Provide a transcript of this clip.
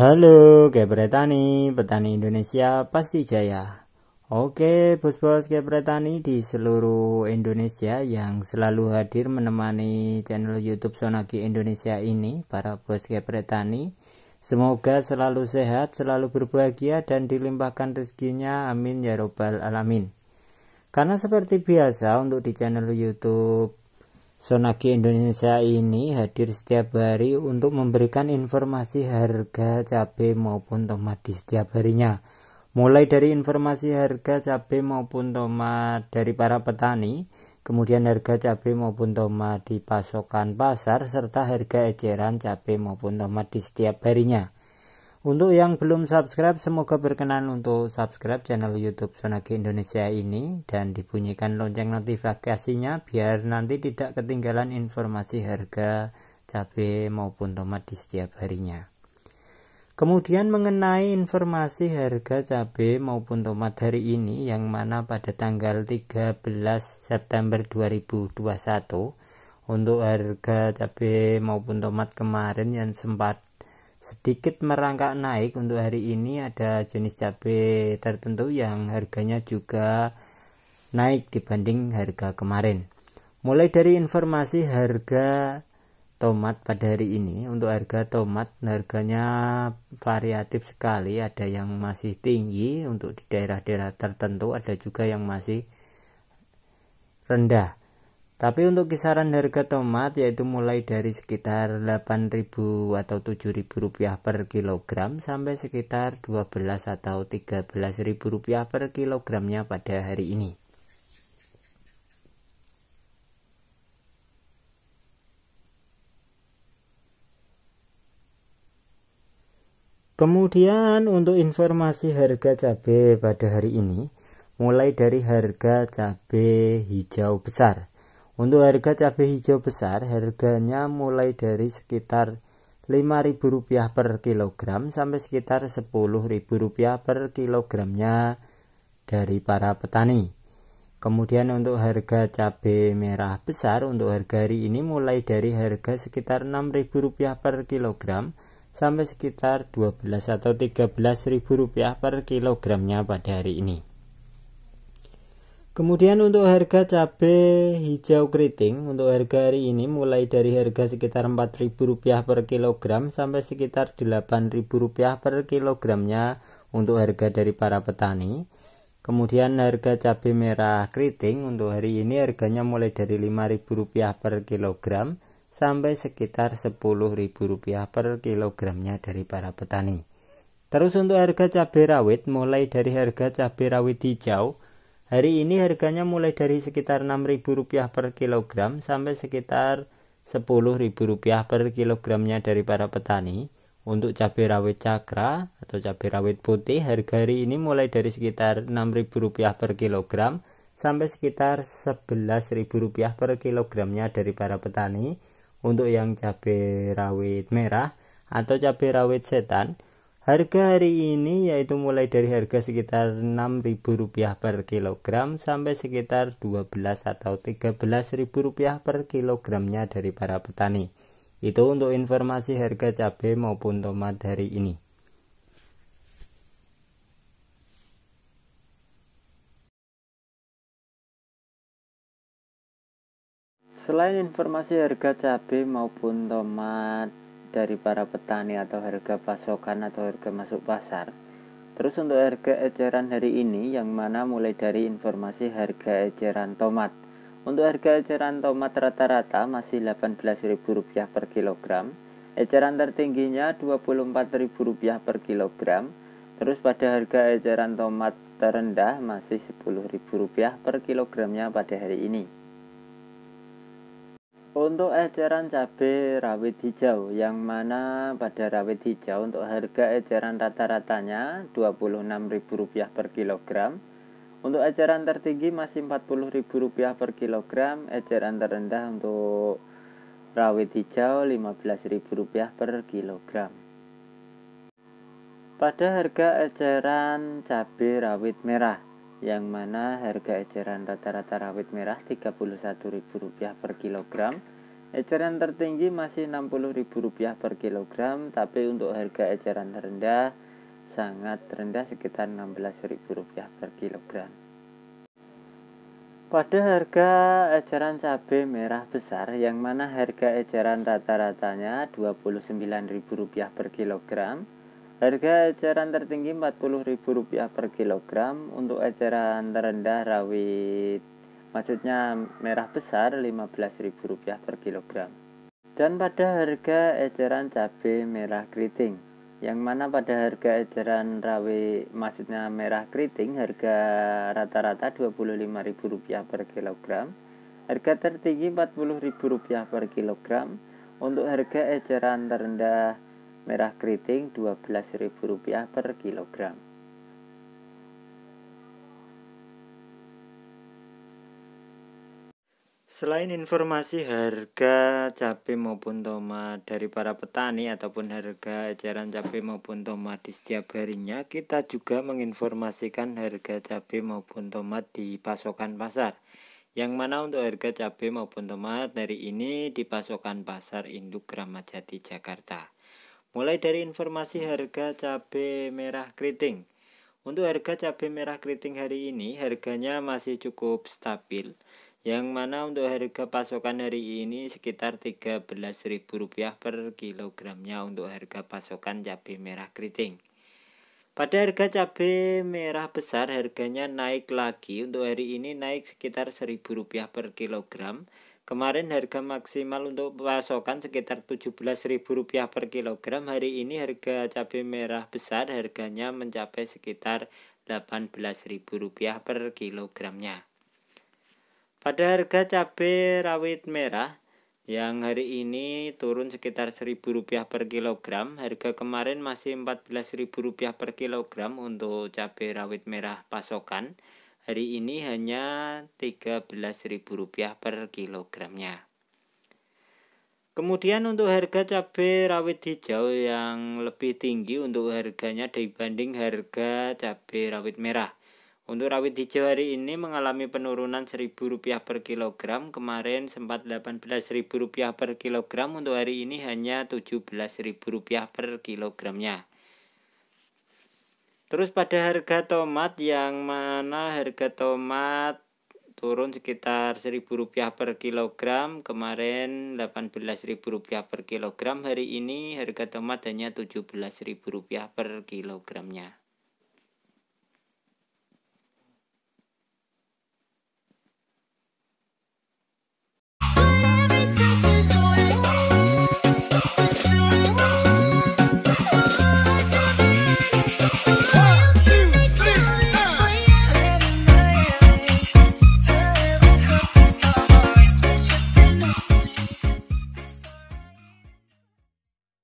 Halo Gebretani, petani Indonesia pasti jaya. Oke, bos-bos Gebretani di seluruh Indonesia yang selalu hadir menemani channel YouTube Sonagi Indonesia ini, para bos Gebretani. Semoga selalu sehat, selalu berbahagia dan dilimpahkan rezekinya. Amin ya robbal alamin. Karena seperti biasa untuk di channel YouTube Sonagi Indonesia ini hadir setiap hari untuk memberikan informasi harga cabai maupun tomat di setiap harinya. Mulai dari informasi harga cabai maupun tomat dari para petani, kemudian harga cabai maupun tomat di pasokan pasar, serta harga eceran cabai maupun tomat di setiap harinya. Untuk yang belum subscribe, semoga berkenan untuk subscribe channel YouTube Sonage Indonesia ini dan dibunyikan lonceng notifikasinya biar nanti tidak ketinggalan informasi harga cabai maupun tomat di setiap harinya. Kemudian mengenai informasi harga cabai maupun tomat hari ini yang mana pada tanggal 13 September 2021 untuk harga cabai maupun tomat kemarin yang sempat sedikit merangkak naik untuk hari ini ada jenis cabai tertentu yang harganya juga naik dibanding harga kemarin mulai dari informasi harga tomat pada hari ini untuk harga tomat harganya variatif sekali ada yang masih tinggi untuk di daerah-daerah tertentu ada juga yang masih rendah tapi untuk kisaran harga tomat yaitu mulai dari sekitar 8.000 atau 7.000 rupiah per kilogram sampai sekitar 12 atau 13.000 rupiah per kilogramnya pada hari ini. Kemudian untuk informasi harga cabai pada hari ini mulai dari harga cabai hijau besar untuk harga cabai hijau besar, harganya mulai dari sekitar Rp5.000 per kilogram sampai sekitar Rp10.000 per kilogramnya dari para petani. Kemudian untuk harga cabai merah besar untuk harga hari ini mulai dari harga sekitar Rp6.000 per kilogram sampai sekitar 12 atau Rp13.000 per kilogramnya pada hari ini. Kemudian untuk harga cabai hijau keriting untuk harga hari ini mulai dari harga sekitar Rp4.000 per kilogram sampai sekitar Rp8.000 per kilogramnya untuk harga dari para petani. Kemudian harga cabai merah keriting untuk hari ini harganya mulai dari Rp5.000 per kilogram sampai sekitar Rp10.000 per kilogramnya dari para petani. Terus untuk harga cabai rawit mulai dari harga cabai rawit hijau Hari ini harganya mulai dari sekitar Rp6.000 per kilogram sampai sekitar Rp10.000 per kilogramnya dari para petani. Untuk cabai rawit cakra atau cabai rawit putih harga hari ini mulai dari sekitar Rp6.000 per kilogram sampai sekitar Rp11.000 per kilogramnya dari para petani. Untuk yang cabai rawit merah atau cabai rawit setan Harga hari ini yaitu mulai dari harga sekitar Rp6.000 per kilogram sampai sekitar 12 atau 13.000 per kilogramnya dari para petani. Itu untuk informasi harga cabai maupun tomat hari ini. Selain informasi harga cabai maupun tomat dari para petani atau harga pasokan atau harga masuk pasar. Terus untuk harga eceran hari ini yang mana mulai dari informasi harga eceran tomat. Untuk harga eceran tomat rata-rata masih Rp18.000 per kilogram. Eceran tertingginya Rp24.000 per kilogram. Terus pada harga eceran tomat terendah masih Rp10.000 per kilogramnya pada hari ini. Untuk eceran cabai rawit hijau yang mana pada rawit hijau untuk harga eceran rata-ratanya Rp26.000 per kilogram. Untuk eceran tertinggi masih Rp40.000 per kilogram, eceran terendah untuk rawit hijau Rp15.000 per kilogram. Pada harga eceran cabai rawit merah yang mana harga eceran rata-rata rawit merah Rp31.000 per kilogram. Eceran tertinggi masih Rp60.000 per kilogram, tapi untuk harga eceran terendah sangat rendah sekitar Rp16.000 per kilogram. Pada harga eceran cabai merah besar yang mana harga eceran rata-ratanya Rp29.000 per kilogram, Harga eceran tertinggi Rp40.000 per kilogram, untuk eceran terendah rawit maksudnya merah besar Rp15.000 per kilogram. Dan pada harga eceran cabe merah keriting, yang mana pada harga eceran rawit maksudnya merah keriting harga rata-rata Rp25.000 per kilogram. Harga tertinggi Rp40.000 per kilogram. Untuk harga eceran terendah merah keriting Rp12.000 per kilogram. Selain informasi harga cabai maupun tomat dari para petani ataupun harga eceran cabai maupun tomat di setiap harinya, kita juga menginformasikan harga cabai maupun tomat di pasokan pasar. Yang mana untuk harga cabai maupun tomat dari ini di pasokan pasar Induk Kramat Jati Jakarta. Mulai dari informasi harga cabai merah keriting. Untuk harga cabai merah keriting hari ini harganya masih cukup stabil. Yang mana untuk harga pasokan hari ini sekitar Rp13.000 per kilogramnya untuk harga pasokan cabai merah keriting. Pada harga cabai merah besar harganya naik lagi untuk hari ini naik sekitar Rp1.000 per kilogram Kemarin harga maksimal untuk pasokan sekitar Rp17.000 per kilogram. Hari ini harga cabai merah besar harganya mencapai sekitar Rp18.000 per kilogramnya. Pada harga cabai rawit merah yang hari ini turun sekitar Rp1.000 per kilogram, harga kemarin masih Rp14.000 per kilogram untuk cabai rawit merah pasokan hari ini hanya Rp13.000 per kilogramnya. Kemudian untuk harga cabai rawit hijau yang lebih tinggi untuk harganya dibanding harga cabai rawit merah. Untuk rawit hijau hari ini mengalami penurunan Rp1.000 per kilogram. Kemarin sempat Rp18.000 per kilogram, untuk hari ini hanya Rp17.000 per kilogramnya. Terus pada harga tomat yang mana harga tomat turun sekitar Rp1.000 per kilogram kemarin Rp18.000 per kilogram hari ini harga tomat hanya Rp17.000 per kilogramnya